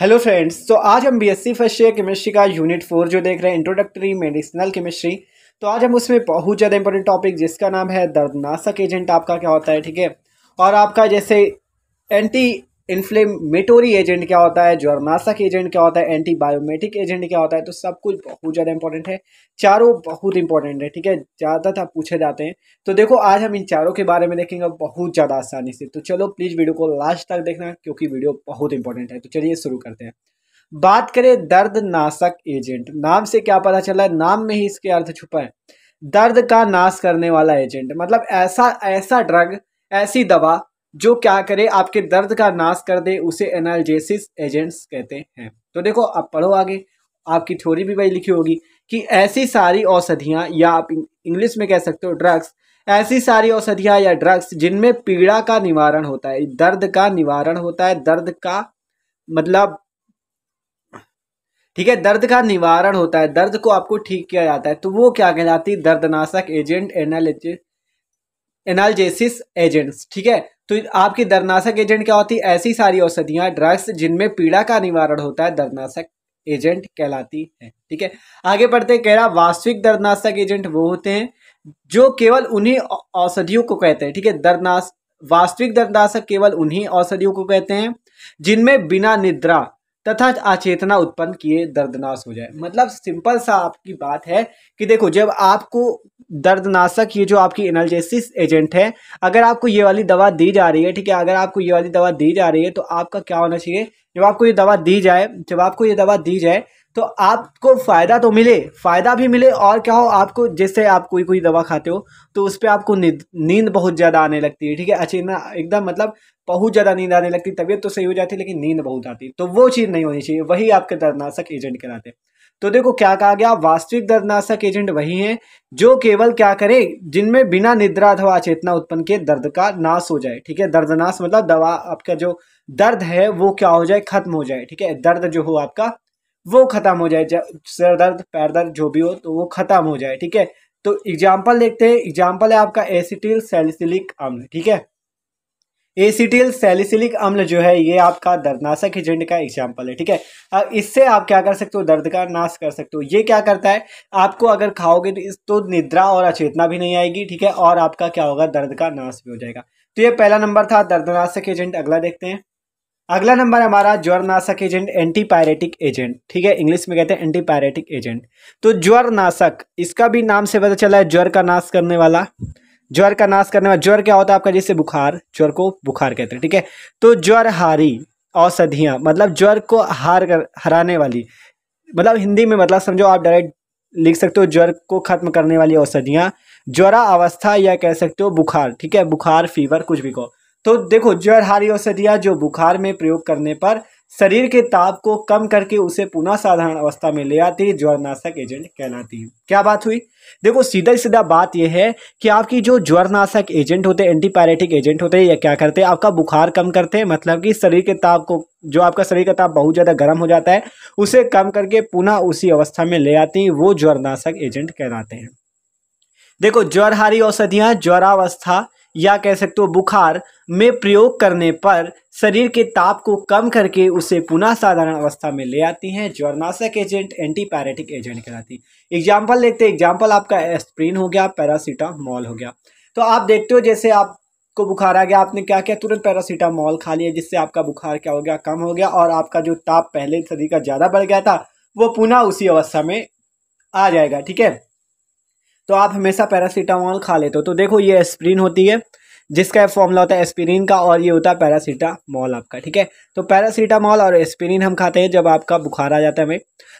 hello friends तो आज हम बीएससी फर्स्ट ईयर केमिस्ट्री का यूनिट फोर जो देख रहे हैं इंट्रोडक्टरी मेडिसिनल केमिस्ट्री तो आज हम उसमें बहुत ज़्यादा इंपॉर्टेंट टॉपिक जिसका नाम है दर्दनाशक एजेंट आपका क्या होता है ठीक है और आपका जैसे एंटी इन्फ्लेमेटोरी एजेंट क्या होता है ज्वरनाशक एजेंट क्या होता है एंटीबायोमेटिक एजेंट क्या होता है तो सब कुछ बहुत ज़्यादा इंपॉर्टेंट है चारों बहुत इंपॉर्टेंट है ठीक है ज़्यादातर तो पूछे जाते हैं तो देखो आज हम इन चारों के बारे में देखेंगे बहुत ज़्यादा आसानी से तो चलो प्लीज़ वीडियो को लास्ट तक देखना क्योंकि वीडियो बहुत इंपॉर्टेंट है तो चलिए शुरू करते हैं बात करें दर्द नाशक एजेंट नाम से क्या पता चला है नाम में ही इसके अर्थ छुपा है दर्द का नाश करने वाला एजेंट मतलब ऐसा ऐसा ड्रग ऐसी दवा जो क्या करे आपके दर्द का नाश कर दे उसे एनाल्जेसिस एजेंट्स कहते हैं तो देखो आप पढ़ो आगे आपकी थ्योरी भी वही लिखी होगी कि ऐसी सारी औषधियाँ या आप इंग्लिश में कह सकते हो ड्रग्स ऐसी सारी औषधियाँ या ड्रग्स जिनमें पीड़ा का निवारण होता है दर्द का निवारण होता है दर्द का मतलब ठीक है दर्द का निवारण होता है दर्द को आपको ठीक किया जाता है तो वो क्या कहलाती है दर्दनाशक एजेंट एनालिज एनालजेसिस एजेंट्स ठीक है तो आपकी दर्नाशक एजेंट क्या होती है ऐसी सारी औषधियां ड्रग्स जिनमें पीड़ा का निवारण होता है दर्दनाशक एजेंट कहलाती है ठीक है आगे पढ़ते कह रहा वास्तविक दर्दनाशक एजेंट वो होते हैं जो केवल उन्हीं औषधियों को कहते हैं ठीक है दर्दनाश वास्तविक दर्दनाशक केवल उन्हीं औषधियों को कहते हैं जिनमें बिना निद्रा तथा अचेतना उत्पन्न किए दर्दनाश हो जाए मतलब सिंपल सा आपकी बात है कि देखो जब आपको दर्दनाशक ये जो आपकी एनर्जेसिस एजेंट है अगर आपको ये वाली दवा दी जा रही है ठीक है अगर आपको ये वाली दवा दी जा रही है तो आपका क्या होना चाहिए जब आपको ये दवा दी जाए जब आपको ये दवा दी जाए तो आपको फ़ायदा तो मिले फ़ायदा भी मिले और क्या हो आपको जैसे आप कोई कोई दवा खाते हो तो उस पर आपको नींद बहुत ज़्यादा आने लगती है ठीक है अच्छी ना एकदम मतलब बहुत ज़्यादा नींद आने लगती है तबीयत तो सही हो जाती है लेकिन नींद बहुत आती है तो वो चीज़ नहीं होनी चाहिए वही आपके दर्दनाशक एजेंट कराते हैं तो देखो क्या कहा गया वास्तविक दर्दनाशक एजेंट वही है जो केवल क्या करे जिनमें बिना निद्रा अथवा चेतना उत्पन्न के दर्द का नाश हो जाए ठीक है दर्दनाश मतलब दवा आपका जो दर्द है वो क्या हो जाए खत्म हो जाए ठीक है दर्द जो हो आपका वो खत्म हो जाए सिर दर्द पैर दर्द जो भी हो तो वो खत्म हो जाए ठीक है तो एग्जाम्पल देखते हैं एग्जाम्पल है आपका एसिटिल सेलिसिलिक अम्ल ठीक है एसीटील सेलिसिलिक अम्ल जो है ये आपका दर्दनाशक एजेंट का एग्जाम्पल है ठीक है अब इससे आप क्या कर सकते हो दर्द का नाश कर सकते हो ये क्या करता है आपको अगर खाओगे तो, तो निद्रा और अचेतना भी नहीं आएगी ठीक है और आपका क्या होगा दर्द का नाश भी हो जाएगा तो ये पहला नंबर था दर्दनाशक एजेंट अगला देखते हैं अगला नंबर हमारा ज्वरनाशक एजेंट एंटीपायरेटिक एजेंट ठीक है इंग्लिश में कहते हैं एंटीपायरेटिक एजेंट तो ज्वरनाशक इसका भी नाम से पता चला है ज्वर का नाश करने वाला ज्वर का नाश करने वाला ज्वर क्या होता है आपका जैसे बुखार ज्वर को बुखार कहते हैं ठीक है तो ज्वर हारी औषधियाँ मतलब ज्वर को हार कर हराने वाली मतलब हिंदी में मतलब समझो आप डायरेक्ट लिख सकते हो ज्वर को खत्म करने वाली औषधियाँ ज्वरा अवस्था या कह सकते हो बुखार ठीक है बुखार फीवर कुछ भी कहो तो देखो ज्वर हारी औषधियाँ जो बुखार में प्रयोग करने पर शरीर के ताप को कम करके उसे पुनः साधारण अवस्था में ले आती है ज्वरनाशक एजेंट कहलाती है क्या बात हुई देखो सीधा सीधा बात यह है कि आपकी जो ज्वरनाशक एजेंट होते हैं एंटीपायरेटिक एजेंट होते हैं या क्या करते हैं आपका बुखार कम करते हैं मतलब कि शरीर के ताप को जो आपका शरीर का ताप बहुत ज़्यादा गर्म हो जाता है उसे कम करके पुनः उसी अवस्था में ले आती है वो ज्वरनाशक एजेंट कहलाते हैं देखो ज्वरहारी औषधियां ज्वरावस्था या कह सकते हो बुखार में प्रयोग करने पर शरीर के ताप को कम करके उसे पुनः साधारण अवस्था में ले आती हैं ज्वरनाशक एजेंट एंटीपायरेटिक एजेंट कहलाती है एग्जाम्पल देखते हैं एग्जाम्पल आपका एस्प्रिन हो गया पैरासीटामॉल हो गया तो आप देखते हो जैसे आपको बुखार आ गया आपने क्या किया तुरंत पैरासीटामॉल खा लिया जिससे आपका बुखार क्या हो गया कम हो गया और आपका जो ताप पहले शरीर का ज़्यादा बढ़ गया था वो पुनः उसी अवस्था में आ जाएगा ठीक है तो आप हमेशा पैरासीटामॉल खा लेते हो तो देखो ये एस्प्रिन होती है जिसका फॉर्मूला होता है एस्पिरिन का और ये होता है पैरासीटामॉल आपका ठीक है तो पैरासीटामॉल और एस्पिरिन हम खाते हैं जब आपका बुखार आ जाता है हमें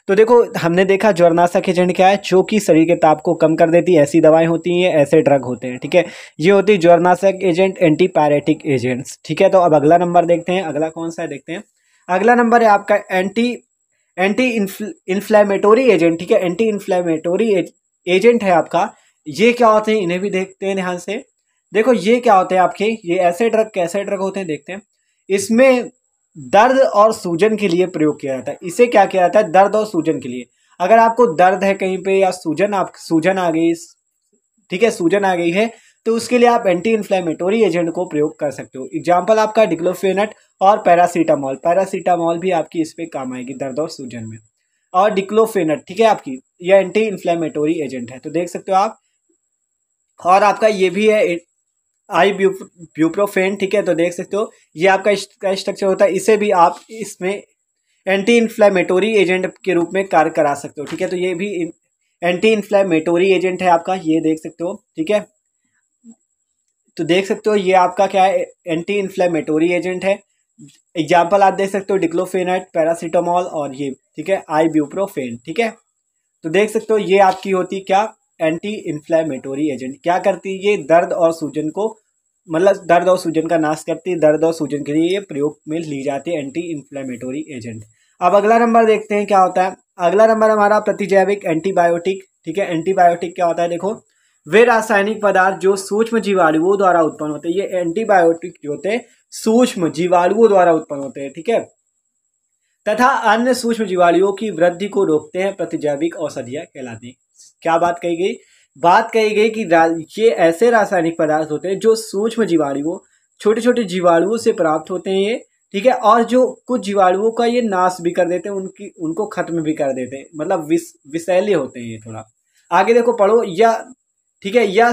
तो देखो हमने देखा ज्वरनाशक एजेंट क्या है जो कि शरीर के ताप को कम कर देती है ऐसी दवाएं होती हैं ऐसे ड्रग होते हैं ठीक है ये होती है ज्वरनाशक एजेंट एंटीपायरेटिक एजेंट्स ठीक है तो अब अगला नंबर देखते हैं अगला कौन सा है देखते हैं अगला नंबर है आपका एंटी एंटी इन्फ्लेमेटोरी एजेंट ठीक है एंटी इन्फ्लेमेटोरी एजेंट है आपका ये क्या होते हैं इन्हें भी देखते हैं ध्यान से देखो ये क्या होते हैं आपके ये ऐसे ड्रग कैसे ड्रग होते हैं देखते हैं इसमें दर्द और सूजन के लिए प्रयोग किया जाता है इसे क्या किया जाता है दर्द और सूजन के लिए अगर आपको दर्द है कहीं पे या सूजन आप सूजन आ गई ठीक है सूजन आ गई है तो उसके लिए आप एंटी इन्फ्लेमेटोरी एजेंट को प्रयोग कर सकते हो एग्जाम्पल आपका डिक्लोफेनट और पैरासीटामॉल पैरासीटामॉल भी आपकी इस पर काम आएगी दर्द और सूजन में और डिक्लोफेनट ठीक है आपकी यह एंटी इन्फ्लेमेटोरी एजेंट है तो देख सकते हो आप और आपका ये भी है आई ब्यूप्रोफेन ठीक है तो देख सकते हो ये आपका स्ट्रक्चर होता है इसे भी आप इसमें एंटी इन्फ्लेमेटोरी एजेंट के रूप में कार्य करा सकते हो ठीक है तो ये भी एंटी इन्फ्लेमेटोरी एजेंट है आपका ये देख सकते हो ठीक है तो देख सकते हो ये आपका क्या है एंटी इन्फ्लेमेटोरी एजेंट है एग्जाम्पल आप देख सकते हो डिक्लोफेनाइट पैरासिटामोल और ये ठीक है आई ब्यूप्रोफेन ठीक है तो देख सकते हो ये आपकी होती क्या एंटी इन्फ्लेमेटोरी एजेंट क्या करती है ये दर्द और सूजन को मतलब दर्द और सूजन का नाश करती है दर्द और सूजन के लिए ये प्रयोग में ली जाती है एंटी इन्फ्लेमेटोरी एजेंट अब अगला नंबर देखते हैं क्या होता है अगला नंबर हमारा प्रतिजैविक एंटीबायोटिक ठीक है एंटीबायोटिक क्या होता है देखो वे रासायनिक पदार्थ जो सूक्ष्म जीवाणुओं द्वारा उत्पन्न होते हैं ये एंटीबायोटिक जो होते सूक्ष्म जीवाणुओं द्वारा उत्पन्न होते हैं ठीक है तथा अन्य सूक्ष्म जीवाणुओं की वृद्धि को रोकते हैं प्रतिजैविक औषधियां कहलाती क्या बात कही गई बात कही गई कि ये ऐसे रासायनिक पदार्थ होते हैं जो सूक्ष्म जीवाणुओं छोटे छोटे जीवाणुओं से प्राप्त होते हैं ये ठीक है और जो कुछ जीवाणुओं का ये नाश भी कर देते हैं उनकी उनको खत्म भी कर देते हैं मतलब विस, विषैले होते हैं ये थोड़ा आगे देखो पढ़ो या ठीक है या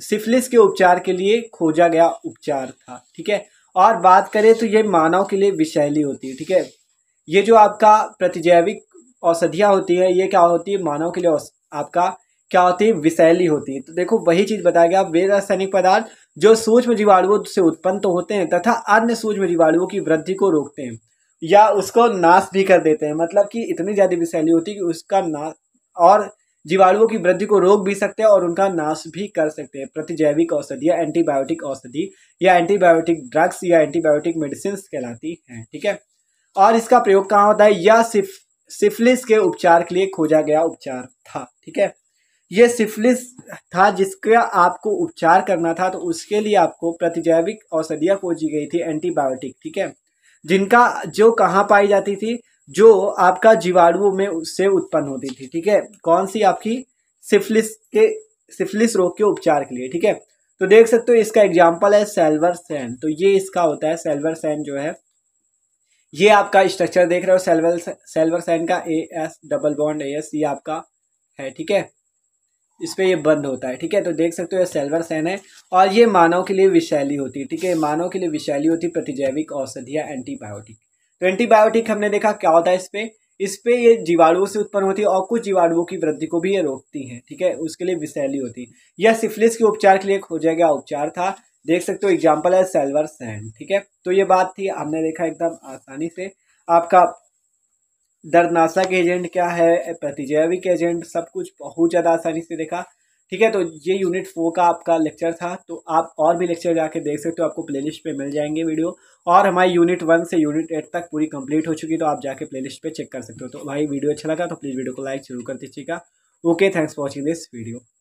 सिफिलिस के उपचार के लिए खोजा गया उपचार था ठीक है और बात करें तो ये मानव के लिए विषैली होती है ठीक है ये जो आपका प्रतिजैविक औषधियाँ होती है ये क्या होती है मानव के लिए आपका क्या होती है विशैली होती है तो देखो वही चीज़ बताया गया वे रासायनिक पदार्थ जो सूक्ष्म जीवाणुओं से उत्पन्न तो होते हैं तथा अन्य सूक्ष्म जीवाणुओं की वृद्धि को रोकते हैं या उसको नाश भी कर देते हैं मतलब कि इतनी ज़्यादा विशैली होती है कि उसका नाश और जीवाणुओं की वृद्धि को रोक भी सकते हैं और उनका नाश भी कर सकते हैं प्रतिजैविक औषधि या एंटीबायोटिक औषधि या एंटीबायोटिक ड्रग्स या एंटीबायोटिक मेडिसिन कहलाती है ठीक है और इसका प्रयोग कहाँ होता है या सिर्फ सिफिलिस के उपचार के लिए खोजा गया उपचार था ठीक है ये सिफिलिस था जिसका आपको उपचार करना था तो उसके लिए आपको प्रतिजैविक औषधियाँ खोजी गई थी एंटीबायोटिक ठीक है जिनका जो कहाँ पाई जाती थी जो आपका जीवाणुओं में उससे उत्पन्न होती थी ठीक है कौन सी आपकी सिफिलिस के सिफिलिस रोग के उपचार के लिए ठीक है तो देख सकते हो इसका एग्जाम्पल है सेल्वर सैन तो ये इसका होता है सेल्वर सैन जो है ये आपका स्ट्रक्चर देख रहे हो सेल्वर सेल्वर सैन का A S double bond A S ये आपका है ठीक है इस पर यह बंद होता है ठीक है तो देख सकते हो यह सेल्वर सैन है और ये मानव के लिए विशैली होती है ठीक है मानव के लिए विशैली होती है प्रतिजैविक औषधिया एंटीबायोटिक तो एंटीबायोटिक हमने देखा क्या होता है इस पर इस पर ये जीवाणुओं से उत्पन्न होती है और कुछ जीवाणुओं की वृद्धि को भी ये रोकती है ठीक है उसके लिए विशैली होती है यह सिफिलिस के उपचार के लिए खोजा गया उपचार था देख सकते हो एग्जाम्पल है सेल्वर सैंड ठीक है तो ये बात थी हमने देखा एकदम आसानी से आपका दर्दनाशक एजेंट क्या है प्रतिजैविक एजेंट सब कुछ बहुत ज़्यादा आसानी से देखा ठीक है तो ये यूनिट फोर का आपका लेक्चर था तो आप और भी लेक्चर जाके देख सकते हो आपको प्लेलिस्ट पे मिल जाएंगे वीडियो और हमारी यूनिट वन से यूनिट एट तक पूरी कंप्लीट हो चुकी तो आप जाके प्लेलिस्ट पे चेक कर सकते हो तो भाई वीडियो अच्छा लगा तो प्लीज़ वीडियो को लाइक जरूर कर दीजिएगा okay thanks for watching this video